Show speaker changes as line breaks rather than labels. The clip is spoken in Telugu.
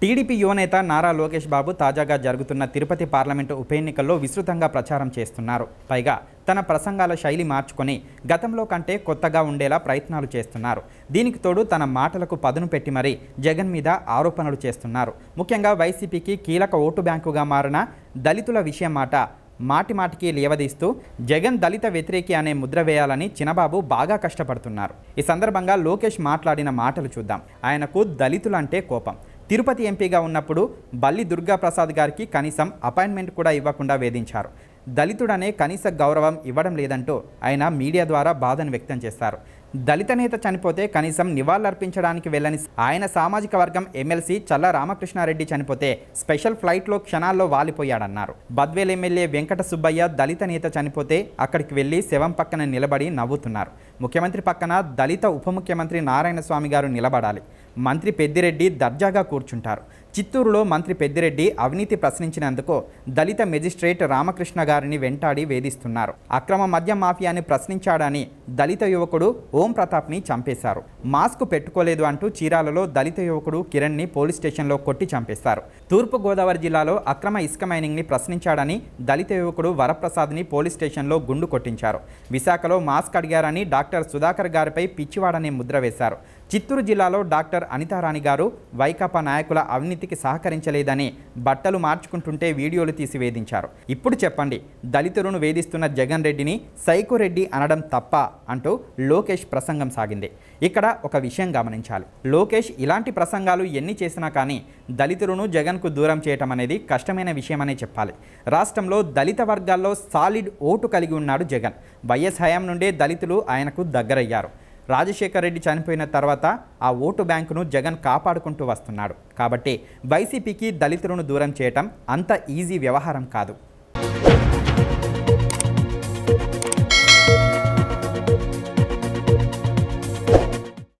టీడీపీ యువనేత నారా లోకేష్ బాబు తాజాగా జరుగుతున్న తిరుపతి పార్లమెంటు ఉప ఎన్నికల్లో విస్తృతంగా ప్రచారం చేస్తున్నారు పైగా తన ప్రసంగాల శైలి మార్చుకొని గతంలో కంటే కొత్తగా ఉండేలా ప్రయత్నాలు చేస్తున్నారు దీనికి తోడు తన మాటలకు పదును పెట్టి మరీ జగన్ మీద ఆరోపణలు చేస్తున్నారు ముఖ్యంగా వైసీపీకి కీలక ఓటు బ్యాంకుగా మారిన దళితుల విషయం మాట మాటి మాటికి లేవదీస్తూ జగన్ దళిత వ్యతిరేకి అనే ముద్ర వేయాలని చినబాబు బాగా కష్టపడుతున్నారు ఈ సందర్భంగా లోకేష్ మాట్లాడిన మాటలు చూద్దాం ఆయనకు దళితులంటే కోపం తిరుపతి ఎంపీగా ఉన్నప్పుడు బల్లి దుర్గాప్రసాద్ గారికి కనీసం అపాయింట్మెంట్ కూడా ఇవ్వకుండా వేధించారు దళితుడనే కనీస గౌరవం ఇవ్వడం లేదంటూ ఆయన మీడియా ద్వారా బాధను వ్యక్తం చేస్తారు దళిత నేత చనిపోతే కనీసం నివాళులర్పించడానికి వెళ్ళని ఆయన సామాజిక వర్గం ఎమ్మెల్సీ చల్ల రామకృష్ణారెడ్డి చనిపోతే స్పెషల్ ఫ్లైట్లో క్షణాల్లో వాలిపోయాడన్నారు బద్వేల్ ఎమ్మెల్యే వెంకట సుబ్బయ్య దళిత నేత చనిపోతే అక్కడికి వెళ్ళి శవం పక్కన నిలబడి నవ్వుతున్నారు ముఖ్యమంత్రి పక్కన దళిత ఉప ముఖ్యమంత్రి నారాయణ స్వామి గారు నిలబడాలి మంత్రి పెద్దిరెడ్డి దర్జాగా కూర్చుంటారు చిత్తూరులో మంత్రి పెద్దిరెడ్డి అవినీతి ప్రశ్నించినందుకు దళిత మెజిస్ట్రేట్ రామకృష్ణ గారిని వెంటాడి వేధిస్తున్నారు అక్రమ మద్య మాఫియాని ప్రశ్నించాడని దళిత యువకుడు ఓం ప్రతాప్ని చంపేశారు మాస్క్ పెట్టుకోలేదు అంటూ చీరాలలో దళిత యువకుడు కిరణ్ని పోలీస్ స్టేషన్లో కొట్టి చంపేశారు తూర్పుగోదావరి జిల్లాలో అక్రమ ఇసుక మైనింగ్ని ప్రశ్నించాడని దళిత యువకుడు వరప్రసాద్ని పోలీస్ స్టేషన్లో గుండు కొట్టించారు విశాఖలో మాస్క్ అడిగారని డాక్టర్ సుధాకర్ గారిపై పిచ్చివాడనే ముద్ర వేశారు చిత్తూరు జిల్లాలో డాక్టర్ అనితారాణి గారు వైకాపా నాయకుల అవినీతికి సహకరించలేదని బట్టలు మార్చుకుంటుంటే వీడియోలు తీసి వేధించారు ఇప్పుడు చెప్పండి దళితులను వేధిస్తున్న జగన్ రెడ్డిని సైకోరెడ్డి రెడ్డి అనడం తప్ప అంటూ లోకేష్ ప్రసంగం సాగింది ఇక్కడ ఒక విషయం గమనించాలి లోకేష్ ఇలాంటి ప్రసంగాలు ఎన్ని చేసినా కానీ దళితులను జగన్కు దూరం చేయటం అనేది కష్టమైన విషయమనే చెప్పాలి రాష్ట్రంలో దళిత వర్గాల్లో సాలిడ్ ఓటు కలిగి ఉన్నాడు జగన్ వైఎస్ హయాం నుండే దళితులు ఆయనకు దగ్గరయ్యారు రాజశేఖర్ రెడ్డి చనిపోయిన తర్వాత ఆ ఓటు బ్యాంకును జగన్ కాపాడుకుంటూ వస్తున్నాడు కాబట్టి వైసీపీకి దళితులను దూరం చేయటం అంత ఈజీ వ్యవహారం కాదు